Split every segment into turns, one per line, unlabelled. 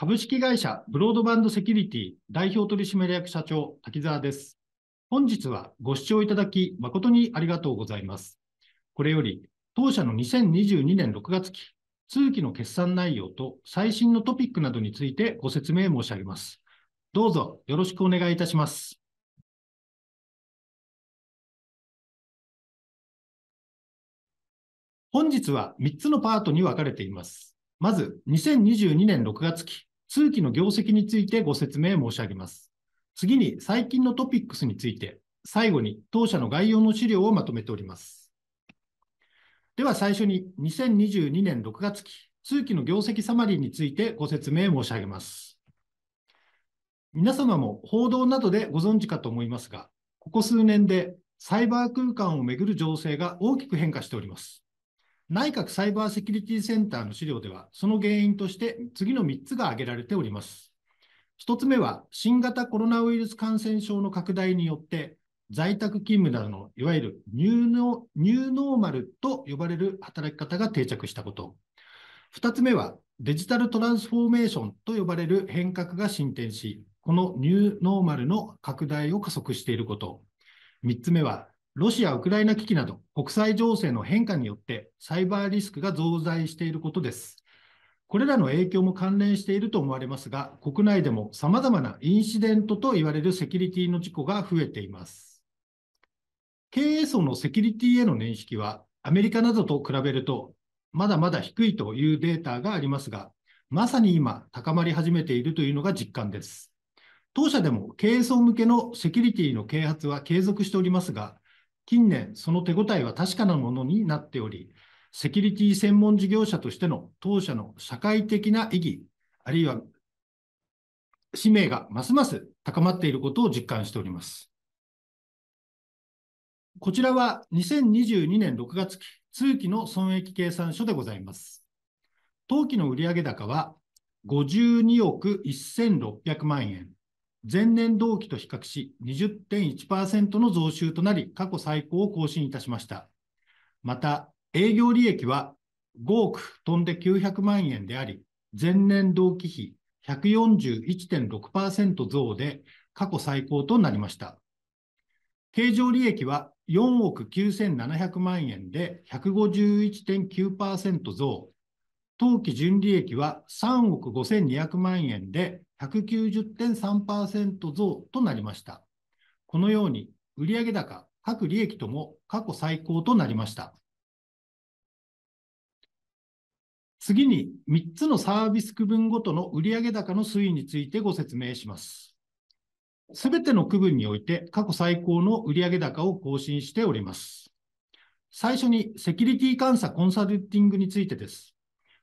株式会社ブロードバンドセキュリティ代表取締役社長滝沢です。本日はご視聴いただき誠にありがとうございます。これより当社の2022年6月期通期の決算内容と最新のトピックなどについてご説明申し上げます。どうぞよろしくお願いいたします。本日は3つのパートに分かれています。まず、2022年6月期、通期の業績についてご説明申し上げます。次に最近のトピックスについて、最後に当社の概要の資料をまとめております。では最初に2022年6月期、通期の業績サマリーについてご説明申し上げます。皆様も報道などでご存知かと思いますが、ここ数年でサイバー空間をめぐる情勢が大きく変化しております。内閣サイバーセキュリティセンターの資料では、その原因として次の3つが挙げられております。1つ目は、新型コロナウイルス感染症の拡大によって、在宅勤務などのいわゆるニューノニューノーマルと呼ばれる働き方が定着したこと。2つ目は、デジタルトランスフォーメーションと呼ばれる変革が進展し、このニューノーマルの拡大を加速していること。3つ目は、ロシア・ウクライナ危機など国際情勢の変化によってサイバーリスクが増大していることです。これらの影響も関連していると思われますが、国内でもさまざまなインシデントといわれるセキュリティの事故が増えています。経営層のセキュリティへの認識は、アメリカなどと比べると、まだまだ低いというデータがありますが、まさに今、高まり始めているというのが実感です。当社でも経営層向けのセキュリティの啓発は継続しておりますが、近年、その手応えは確かなものになっており、セキュリティ専門事業者としての当社の社会的な意義、あるいは使命がますます高まっていることを実感しております。こちらは2022年6月期通期の損益計算書でございます。当期の売上高は52億1600万円、前年同期と比較し20.1%の増収となり、過去最高を更新いたしました。また、営業利益は5億飛んで900万円であり、前年同期比141.6%増で過去最高となりました。経常利益は4億9700万円で151.9%増、当期純利益は3億5200万円で190.3%増となりました。このように、売上高、各利益とも過去最高となりました。次に3つのサービス区分ごとの売上高の推移についてご説明します。すべての区分において過去最高の売上高を更新しております。最初にセキュリティ監査コンサルティングについてです。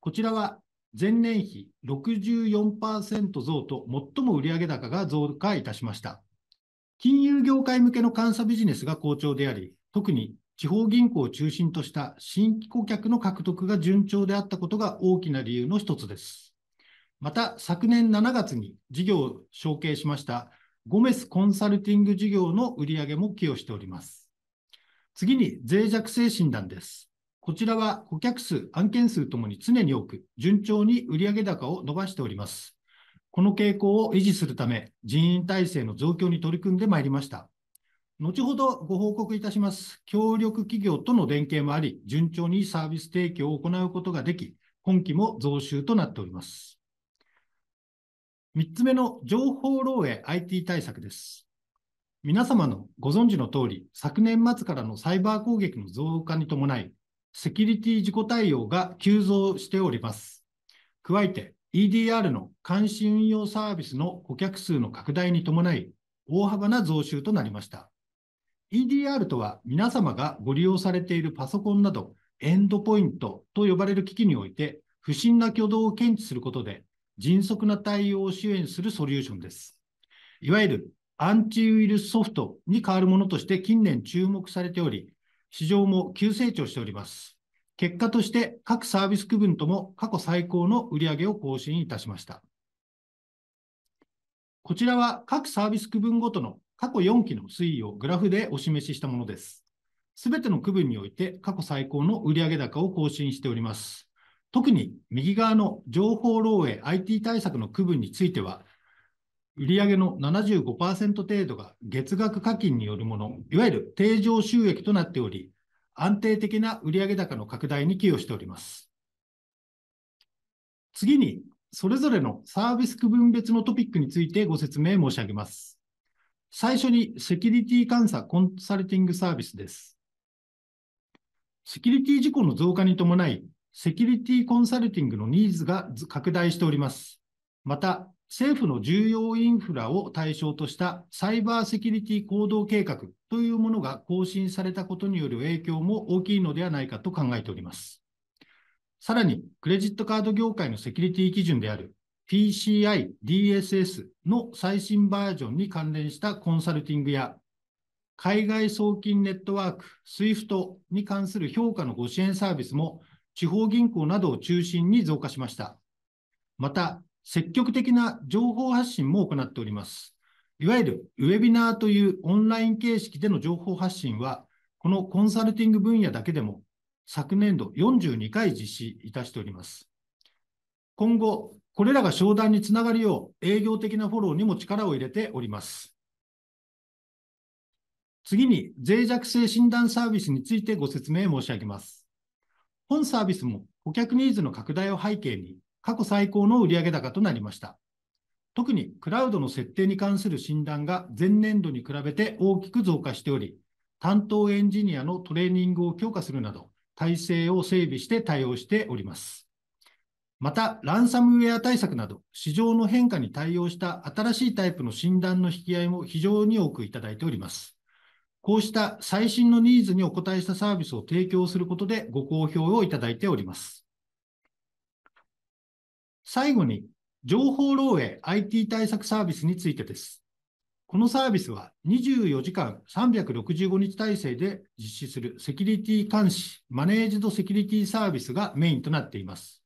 こちらは前年比64%増と最も売上高が増加いたしました。金融業界向けの監査ビジネスが好調であり、特に地方銀行を中心とした新規顧客の獲得が順調であったことが大きな理由の一つです。また、昨年7月に事業を承継しましたゴメスコンサルティング事業の売上も寄与しております。次に脆弱性診断です。こちらは顧客数、案件数ともに常に多く、順調に売上高を伸ばしております。この傾向を維持するため、人員体制の増強に取り組んでまいりました。後ほどご報告いたします。協力企業との連携もあり、順調にサービス提供を行うことができ、今期も増収となっております。3つ目の情報漏洩 IT 対策です。皆様のご存知の通り、昨年末からのサイバー攻撃の増加に伴い、セキュリティ自己対応が急増しております。加えて、EDR の監視運用サービスの顧客数の拡大に伴い、大幅な増収となりました。EDR とは、皆様がご利用されているパソコンなど、エンドポイントと呼ばれる機器において、不審な挙動を検知することで、迅速な対応を支援するソリューションです。いわゆるアンチウイルスソフトに代わるものとして近年注目されており、市場も急成長しております。結果として各サービス区分とも過去最高の売上を更新いたしました。こちらは各サービス区分ごとの過去4期の推移をグラフでお示ししたものです。すべての区分において過去最高の売上高を更新しております。特に右側の情報漏洩 IT 対策の区分については、売上の75%程度が月額課金によるもの、いわゆる定常収益となっており、安定的な売上高の拡大に寄与しております。次に、それぞれのサービス区分別のトピックについてご説明申し上げます。最初に、セキュリティ監査コンサルティングサービスです。セキュリティ事項の増加に伴い、セキュリティコンサルティングのニーズが拡大しております。また、政府の重要インフラを対象としたサイバーセキュリティ行動計画というものが更新されたことによる影響も大きいのではないかと考えております。さらに、クレジットカード業界のセキュリティ基準である PCI DSS の最新バージョンに関連したコンサルティングや、海外送金ネットワーク SWIFT に関する評価のご支援サービスも地方銀行などを中心に増加しました。また、積極的な情報発信も行っております。いわゆるウェビナーというオンライン形式での情報発信は、このコンサルティング分野だけでも昨年度42回実施いたしております。今後、これらが商談につながるよう営業的なフォローにも力を入れております。次に脆弱性診断サービスについてご説明申し上げます。本サービスも顧客ニーズの拡大を背景に過去最高の売上高となりました。特にクラウドの設定に関する診断が前年度に比べて大きく増加しており、担当エンジニアのトレーニングを強化するなど、体制を整備して対応しております。また、ランサムウェア対策など、市場の変化に対応した新しいタイプの診断の引き合いも非常に多くいただいております。こうした最新のニーズにお応えしたサービスを提供することでご好評をいただいております。最後に、情報漏洩 IT 対策サービスについてです。このサービスは24時間365日体制で実施するセキュリティ監視、マネージドセキュリティサービスがメインとなっています。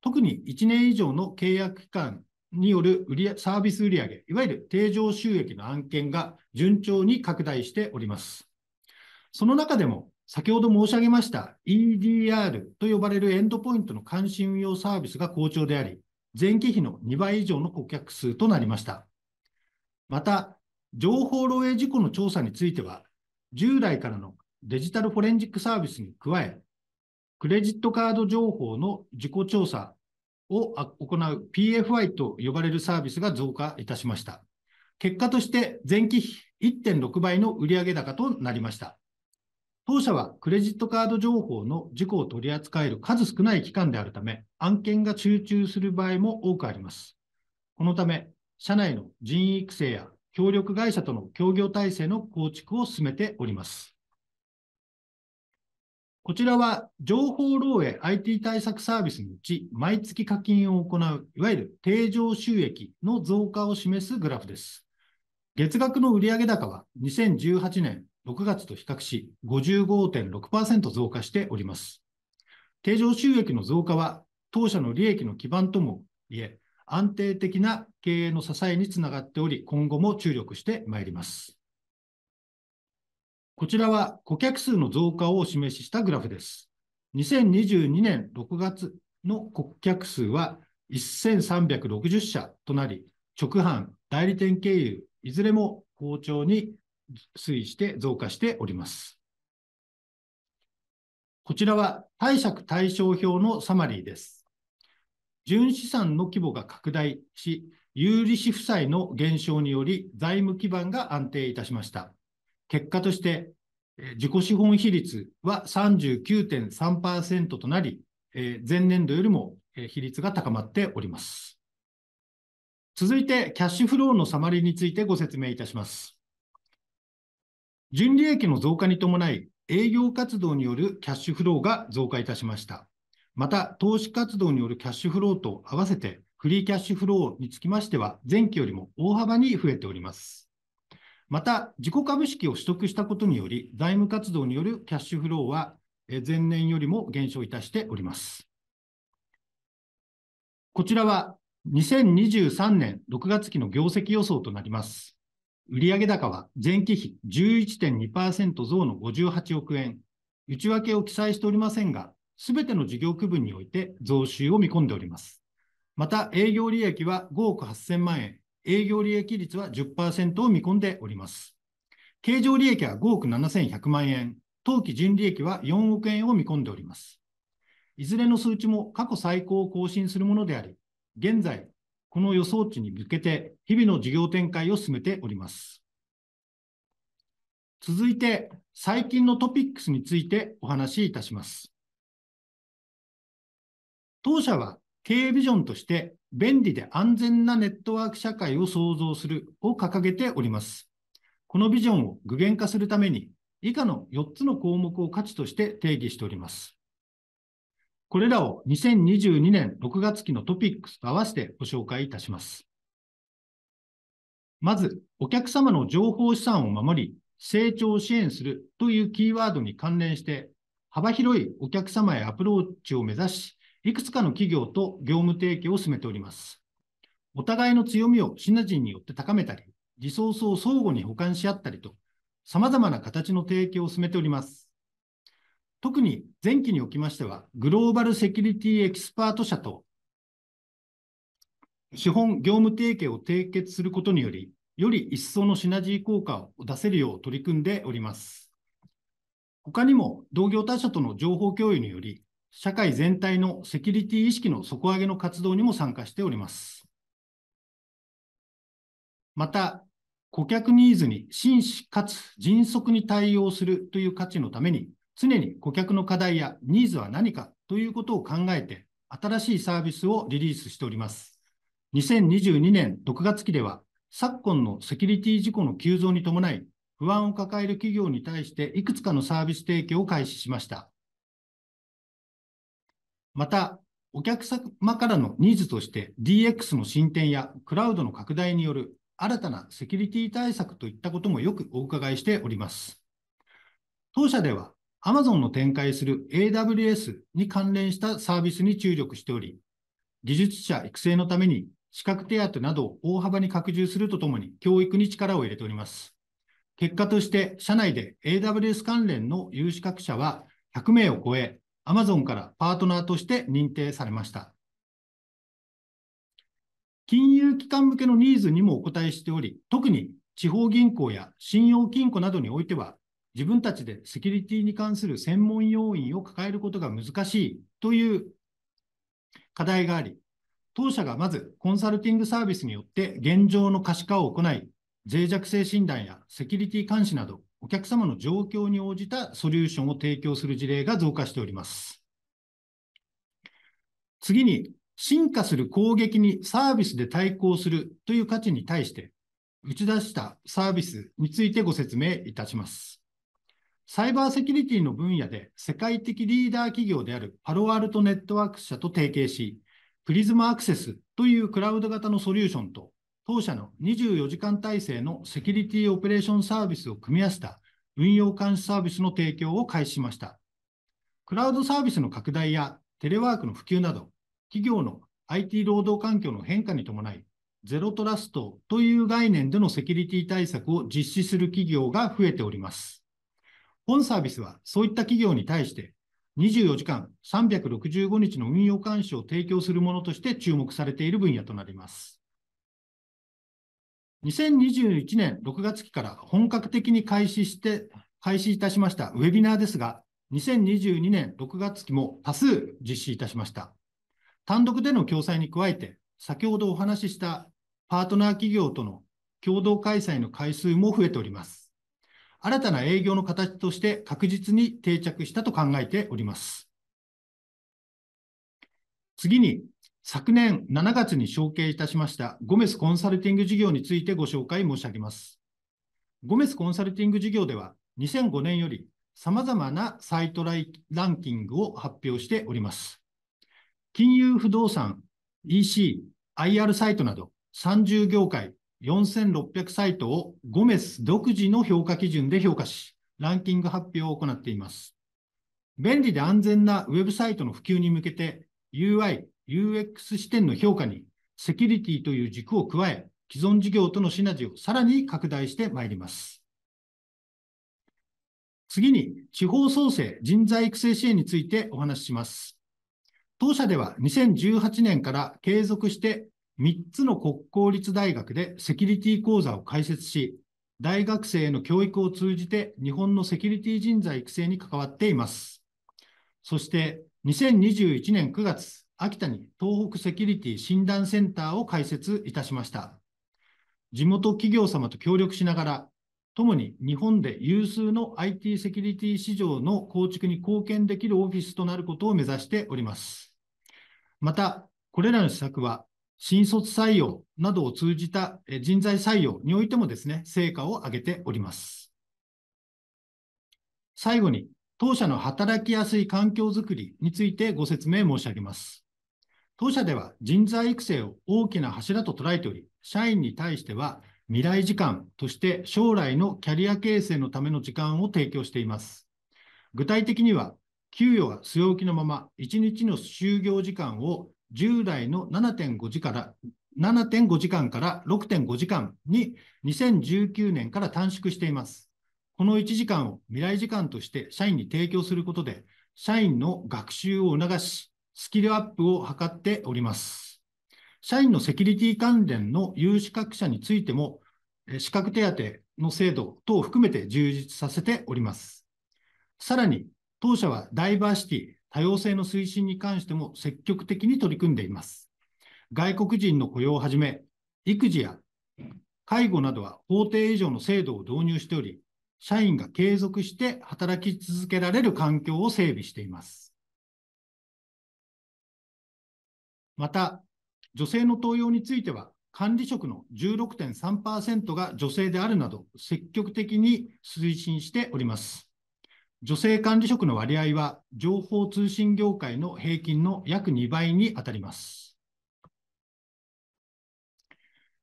特に1年以上の契約期間による売サービス売上、いわゆる定常収益の案件が順調に拡大しております。その中でも先ほど申し上げました EDR と呼ばれるエンドポイントの監視運用サービスが好調であり、前期比の2倍以上の顧客数となりました。また、情報漏洩事故の調査については、従来からのデジタルフォレンジックサービスに加え、クレジットカード情報の自己調査を行う PFI と呼ばれるサービスが増加いたしました。結果として前期比1.6倍の売上高となりました。当社はクレジットカード情報の事項を取り扱える数少ない機関であるため、案件が集中する場合も多くあります。このため、社内の人員育成や協力会社との協業体制の構築を進めております。こちらは情報漏洩 IT 対策サービスのうち、毎月課金を行う、いわゆる定常収益の増加を示すグラフです。月額の売上高は2018年6月と比較し55.6%増加しております。定常収益の増加は当社の利益の基盤ともいえ、安定的な経営の支えにつながっており、今後も注力してまいります。こちらは顧客数の増加を示ししたグラフです。2022年6月の顧客数は1360社となり、直販、代理店経由、いずれも好調に推移して増加しております。こちらは貸借対照表のサマリーです。純資産の規模が拡大し、有利子負債の減少により財務基盤が安定いたしました。結果として、自己資本比率は39.3%となり、前年度よりも比率が高まっております。続いて、キャッシュフローのサマリーについてご説明いたします。純利益の増加に伴い、営業活動によるキャッシュフローが増加いたしました。また、投資活動によるキャッシュフローと合わせて、フリーキャッシュフローにつきましては、前期よりも大幅に増えております。また、自己株式を取得したことにより、財務活動によるキャッシュフローは、前年よりも減少いたしております。こちらは2023年6月期の業績予想となります。売上高は前期比11.2%増の58億円、内訳を記載しておりませんが、すべての事業区分において増収を見込んでおります。また、営業利益は5億8000万円、営業利益率は10%を見込んでおります。経常利益は5億7100万円、当期純利益は4億円を見込んでおります。いずれの数値も過去最高を更新するものであり、現在、この予想値に向けて日々の事業展開を進めております。続いて、最近のトピックスについてお話しいたします。当社は経営ビジョンとして便利で安全なネットワーク社会を創造するを掲げております。このビジョンを具現化するために以下の4つの項目を価値として定義しております。これらを2022年6月期のトピックスと合わせてご紹介いたします。まず、お客様の情報資産を守り、成長を支援するというキーワードに関連して、幅広いお客様へアプローチを目指し、いくつかの企業と業務提携を進めております。お互いの強みをシナジーによって高めたり、リソースを相互に補完し合ったりと、様々な形の提携を進めております。特に前期におきましては、グローバルセキュリティエキスパート社と資本業務提携を締結することにより、より一層のシナジー効果を出せるよう取り組んでおります。他にも同業他社との情報共有により、社会全体のセキュリティ意識の底上げの活動にも参加しております。また、顧客ニーズに真摯かつ迅速に対応するという価値のために、常に顧客の課題やニーズは何かということを考えて、新しいサービスをリリースしております。2022年6月期では、昨今のセキュリティ事故の急増に伴い、不安を抱える企業に対していくつかのサービス提供を開始しました。また、お客様からのニーズとして DX の進展やクラウドの拡大による新たなセキュリティ対策といったこともよくお伺いしております。当社では Amazon の展開する AWS に関連したサービスに注力しており、技術者育成のために資格手当などを大幅に拡充するとともに教育に力を入れております。結果として、社内で AWS 関連の有資格者は100名を超え、Amazon からパートナーとして認定されました。金融機関向けのニーズにもお応えしており、特に地方銀行や信用金庫などにおいては、自分たちでセキュリティに関する専門要員を抱えることが難しいという課題があり、当社がまずコンサルティングサービスによって現状の可視化を行い、脆弱性診断やセキュリティ監視など、お客様の状況に応じたソリューションを提供する事例が増加しております。次に、進化する攻撃にサービスで対抗するという価値に対して、打ち出したサービスについてご説明いたします。サイバーセキュリティの分野で世界的リーダー企業であるパロアルトネットワーク社と提携し、プリズムアクセスというクラウド型のソリューションと、当社の24時間体制のセキュリティオペレーションサービスを組み合わせた運用監視サービスの提供を開始しました。クラウドサービスの拡大やテレワークの普及など、企業の IT 労働環境の変化に伴い、ゼロトラストという概念でのセキュリティ対策を実施する企業が増えております。本サービスはそういった企業に対して24時間365日の運用監視を提供するものとして注目されている分野となります。2021年6月期から本格的に開始して、開始いたしましたウェビナーですが、2022年6月期も多数実施いたしました。単独での共催に加えて、先ほどお話ししたパートナー企業との共同開催の回数も増えております。新たな営業の形として確実に定着したと考えております。次に、昨年7月に承継いたしましたゴメスコンサルティング事業についてご紹介申し上げます。ゴメスコンサルティング事業では、2005年より様々なサイトライランキングを発表しております。金融不動産、EC、IR サイトなど30業界4600サイトをゴメス独自の評価基準で評価し、ランキング発表を行っています。便利で安全なウェブサイトの普及に向けて UI、UX 視点の評価にセキュリティという軸を加え、既存事業とのシナジーをさらに拡大してまいります。次に、地方創生人材育成支援についてお話しします。当社では2018年から継続して3つの国公立大学でセキュリティ講座を開設し、大学生への教育を通じて日本のセキュリティ人材育成に関わっています。そして2021年9月、秋田に東北セキュリティ診断センターを開設いたしました。地元企業様と協力しながら、ともに日本で有数の IT セキュリティ市場の構築に貢献できるオフィスとなることを目指しております。また、これらの施策は新卒採用などを通じた人材採用においてもですね、成果を上げております。最後に、当社の働きやすい環境づくりについてご説明申し上げます。当社では人材育成を大きな柱と捉えており、社員に対しては未来時間として将来のキャリア形成のための時間を提供しています。具体的には、給与が据え置きのまま1日の就業時間を従来の7.5時から7.5時間から6.5時間に2019年から短縮しています。この1時間を未来時間として社員に提供することで、社員の学習を促し、スキルアップを図っております。社員のセキュリティ関連の有資格者についても、資格手当の制度等を含めて充実させております。さらに、当社はダイバーシティ、多様性の推進に関しても積極的に取り組んでいます。外国人の雇用をはじめ、育児や介護などは法定以上の制度を導入しており、社員が継続して働き続けられる環境を整備しています。また、女性の登用については、管理職の16.3%が女性であるなど、積極的に推進しております。女性管理職の割合は情報通信業界の平均の約2倍に当たります。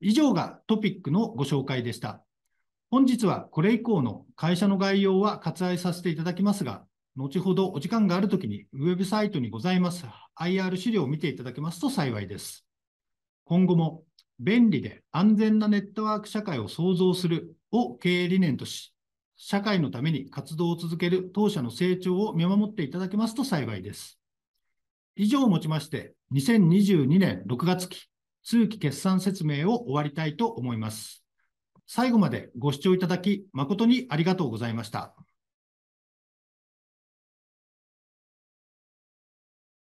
以上がトピックのご紹介でした。本日はこれ以降の会社の概要は割愛させていただきますが、後ほどお時間があるときにウェブサイトにございます IR 資料を見ていただけますと幸いです。今後も便利で安全なネットワーク社会を創造するを経営理念とし、社会のために活動を続ける当社の成長を見守っていただけますと幸いです。以上をもちまして、2022年6月期、通期決算説明を終わりたいと思います。最後までご視聴いただき、誠にありがとうございました。